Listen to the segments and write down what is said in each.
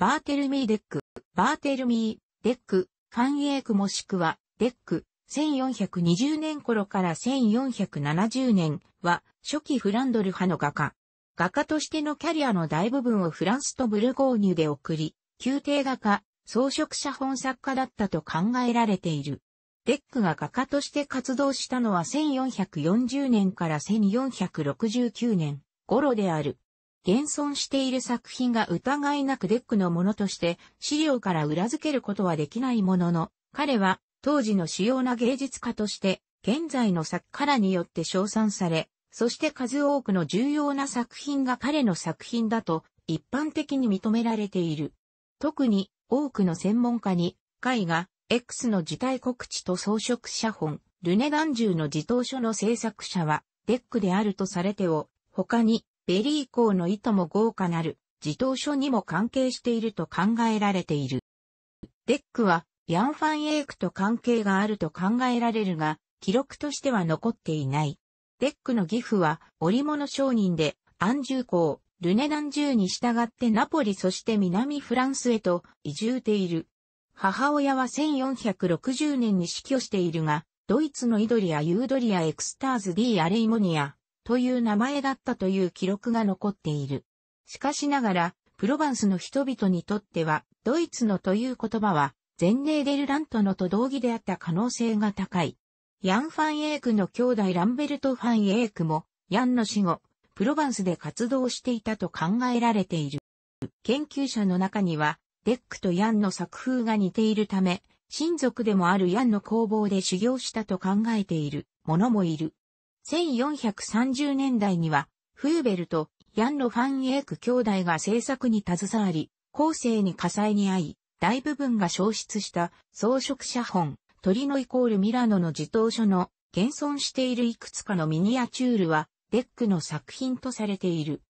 バーテルミーデック、バーテルミー、デック、ファンエークもしくは、デック、1420年頃から1470年は、初期フランドル派の画家。画家としてのキャリアの大部分をフランスとブルゴーニュで送り、宮廷画家、装飾写本作家だったと考えられている。デックが画家として活動したのは1440年から1469年頃である。現存している作品が疑いなくデックのものとして資料から裏付けることはできないものの、彼は当時の主要な芸術家として現在の作家らによって称賛され、そして数多くの重要な作品が彼の作品だと一般的に認められている。特に多くの専門家に、絵画、X の自体告知と装飾写本、ルネダンジュの自動書の制作者は、デックであるとされてを、他に、ベリー公の意図も豪華なる、自動書にも関係していると考えられている。デックは、ヤンファンエイクと関係があると考えられるが、記録としては残っていない。デックの義父は、織物商人で、アンジュ公、ルネナンジュに従ってナポリそして南フランスへと移住ている。母親は1460年に死去しているが、ドイツのイドリア・ユードリア・エクスターズ・ディ・アレイモニア、という名前だったという記録が残っている。しかしながら、プロヴァンスの人々にとっては、ドイツのという言葉は、前例デルラントのと同義であった可能性が高い。ヤン・ファン・エークの兄弟ランベルト・ファン・エークも、ヤンの死後、プロヴァンスで活動していたと考えられている。研究者の中には、デックとヤンの作風が似ているため、親族でもあるヤンの工房で修行したと考えている者もいる。1430年代には、フーベルとヤン・ロ・ファン・エーク兄弟が制作に携わり、後世に火災に遭い、大部分が消失した装飾写本、鳥のイコールミラノの自動書の現存しているいくつかのミニアチュールは、デックの作品とされている。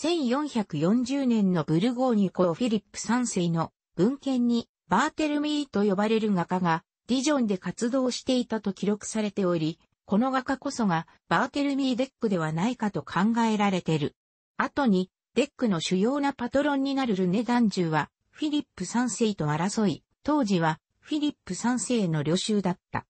1440年のブルゴーニュー・フィリップ3世の文献にバーテルミーと呼ばれる画家がディジョンで活動していたと記録されており、この画家こそがバーテルミー・デックではないかと考えられている。後に、デックの主要なパトロンになるルネ・ダンジュは、フィリップ3世と争い、当時はフィリップ3世の領衆だった。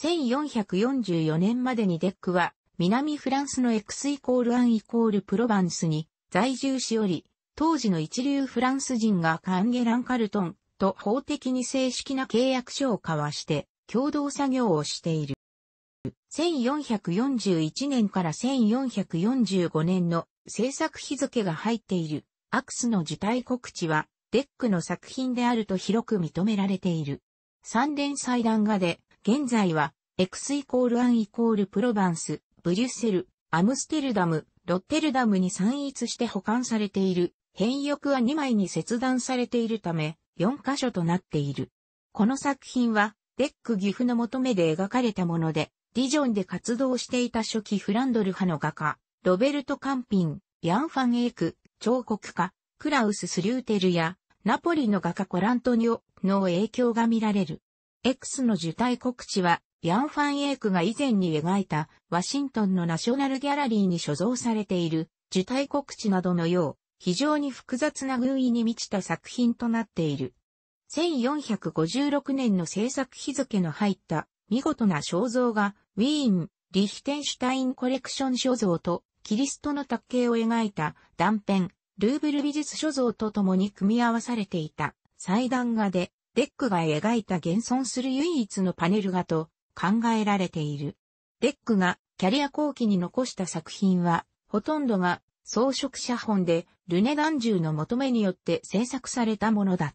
1444年までにデックは、南フランスの X イコールアンイコールプロバンスに在住しおり、当時の一流フランス人がカンゲランカルトンと法的に正式な契約書を交わして共同作業をしている。1441年から1445年の制作日付が入っているアクスの受胎告知はデックの作品であると広く認められている。三連祭壇画で現在は X イコールアンイコールプロバンス、ブリュッセル、アムステルダム、ロッテルダムに散逸して保管されている。変翼は2枚に切断されているため4箇所となっている。この作品はデック岐阜の求めで描かれたもので、ディジョンで活動していた初期フランドル派の画家、ロベルト・カンピン、ヤン・ファン・エイク、彫刻家、クラウス・スリューテルや、ナポリの画家コラントニオの影響が見られる。X の受胎告知は、ヤン・ファン・エイクが以前に描いたワシントンのナショナルギャラリーに所蔵されている受胎告知などのよう、非常に複雑な偶意に満ちた作品となっている。1456年の制作日付の入った見事な肖像が、ウィーン、リヒテンシュタインコレクション所蔵と、キリストの卓形を描いた断片、ルーブル美術所蔵と共に組み合わされていた祭壇画で、デックが描いた現存する唯一のパネル画と考えられている。デックがキャリア後期に残した作品は、ほとんどが装飾写本で、ルネダンジュの求めによって制作されたものだっ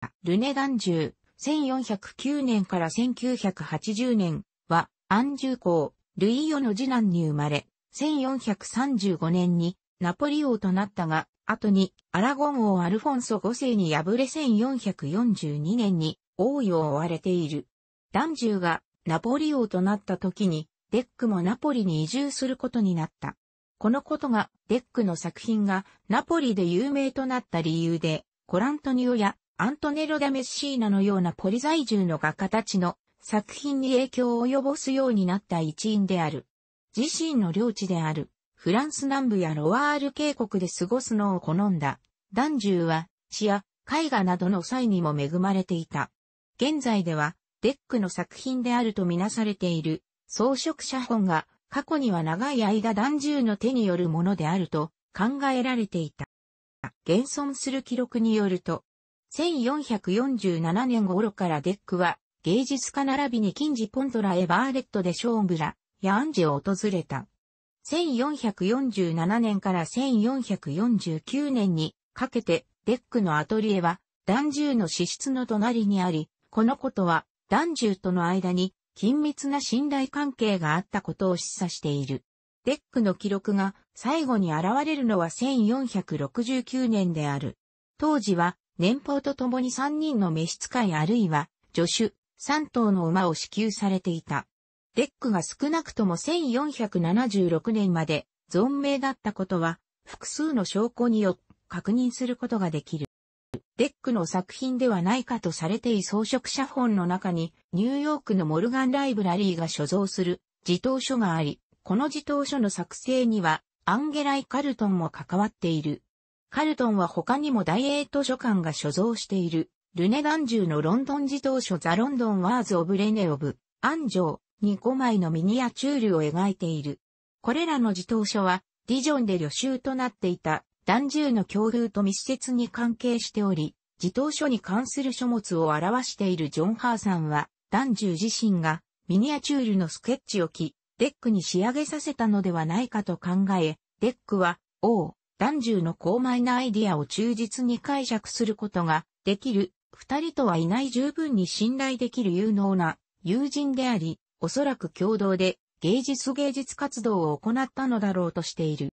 た。ルネダンジュ1409年から1980年は、安住公、ルイヨの次男に生まれ、1435年にナポリ王となったが、後にアラゴン王アルフォンソ5世に敗れ1442年に王位を追われている。ダンジューがナポリ王となった時に、デックもナポリに移住することになった。このことがデックの作品がナポリで有名となった理由で、コラントニオやアントネロ・ダ・メッシーナのようなポリ在住の画家たちの作品に影響を及ぼすようになった一員である。自身の領地である、フランス南部やロワール渓谷で過ごすのを好んだ、ダンジュは、詩や絵画などの際にも恵まれていた。現在では、デックの作品であるとみなされている、装飾写本が、過去には長い間ダンジュの手によるものであると考えられていた。現存する記録によると、1447年頃からデックは芸術家並びに近字ポントラエバーレットでショーンブラやアンジェを訪れた。1447年から1449年にかけてデックのアトリエは男獣の資質の隣にあり、このことは男獣との間に緊密な信頼関係があったことを示唆している。デックの記録が最後に現れるのは1469年である。当時は年俸とともに3人の召使いあるいは、助手、3頭の馬を支給されていた。デックが少なくとも1476年まで存命だったことは、複数の証拠によって確認することができる。デックの作品ではないかとされてい装飾写本の中に、ニューヨークのモルガンライブラリーが所蔵する自投書があり、この自投書の作成には、アンゲライ・カルトンも関わっている。カルトンは他にも大英図書館が所蔵している、ルネダンジューのロンドン自動書ザ・ロンドン・ワーズ・オブ・レネ・オブ・アンジョーに5枚のミニアチュールを描いている。これらの自動書は、ディジョンで旅衆となっていた、ダンジューの境遇と密接に関係しており、自動書に関する書物を表しているジョン・ハーさんは、ダンジュー自身がミニアチュールのスケッチを着、デックに仕上げさせたのではないかと考え、デックは、王、男獣の高邁なアイディアを忠実に解釈することができる、二人とはいない十分に信頼できる有能な友人であり、おそらく共同で芸術芸術活動を行ったのだろうとしている。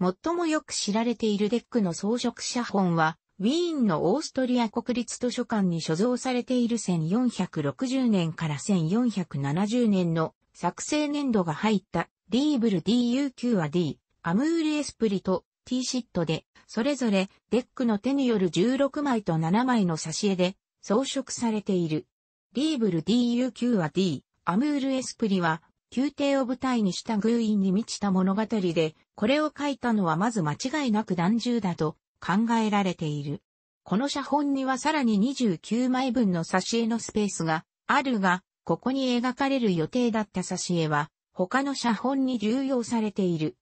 最もよく知られているデックの装飾写本は、ウィーンのオーストリア国立図書館に所蔵されている1460年から1470年の作成年度が入ったディーブル DUQ は D、アムールエスプリとティーシットで、それぞれデックの手による16枚と7枚の挿絵で装飾されている。リーブル DUQ は D、アムール・エスプリは、宮廷を舞台にした偶印に満ちた物語で、これを書いたのはまず間違いなく男獣だと考えられている。この写本にはさらに29枚分の挿絵のスペースがあるが、ここに描かれる予定だった挿絵は、他の写本に流用されている。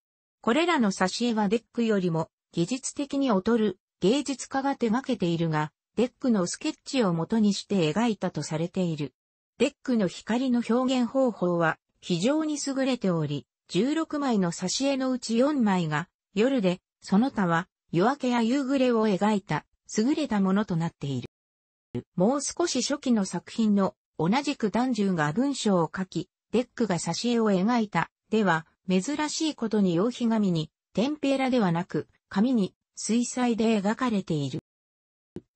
これらの挿絵はデックよりも技術的に劣る芸術家が手掛けているが、デックのスケッチを元にして描いたとされている。デックの光の表現方法は非常に優れており、16枚の挿絵のうち4枚が夜で、その他は夜明けや夕暮れを描いた優れたものとなっている。もう少し初期の作品の同じく男獣が文章を書き、デックが挿絵を描いたでは珍しいことに用紙紙に、ンペラではなく、紙に、水彩で描かれている。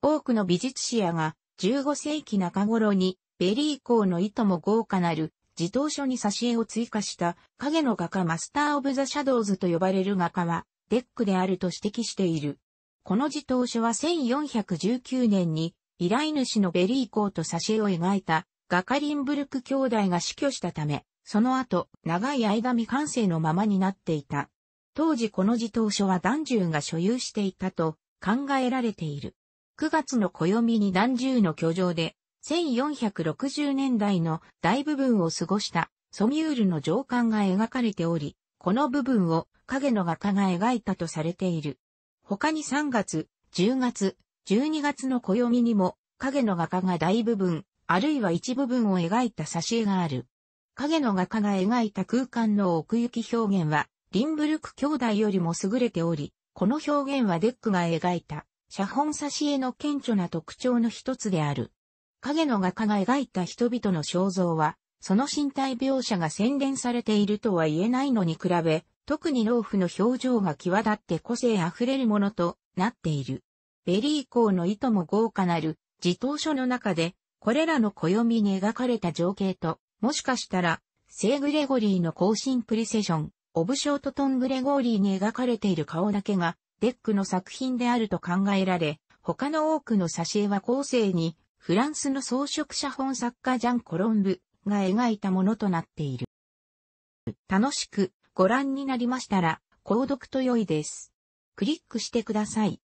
多くの美術史やが、15世紀中頃に、ベリー校の糸も豪華なる、自動書に挿絵を追加した、影の画家マスター・オブ・ザ・シャドウズと呼ばれる画家は、デックであると指摘している。この自動書は1419年に、依頼主のベリー校と挿絵を描いた、画家リンブルク兄弟が死去したため、その後、長い間未完成のままになっていた。当時この自当書は男獣が所有していたと考えられている。9月の暦に男獣の居城で、1460年代の大部分を過ごしたソミュールの上官が描かれており、この部分を影の画家が描いたとされている。他に3月、10月、12月の暦にも影の画家が大部分、あるいは一部分を描いた挿絵がある。影の画家が描いた空間の奥行き表現は、リンブルク兄弟よりも優れており、この表現はデックが描いた、写本挿絵の顕著な特徴の一つである。影の画家が描いた人々の肖像は、その身体描写が洗練されているとは言えないのに比べ、特に老夫の表情が際立って個性あふれるものとなっている。ベリー校の意図も豪華なる、自答書の中で、これらの暦に描かれた情景と、もしかしたら、聖グレゴリーの更新プリセション、オブショートトン・グレゴリーに描かれている顔だけが、デックの作品であると考えられ、他の多くの挿絵は後世に、フランスの装飾写本作家ジャン・コロンブが描いたものとなっている。楽しくご覧になりましたら、購読と良いです。クリックしてください。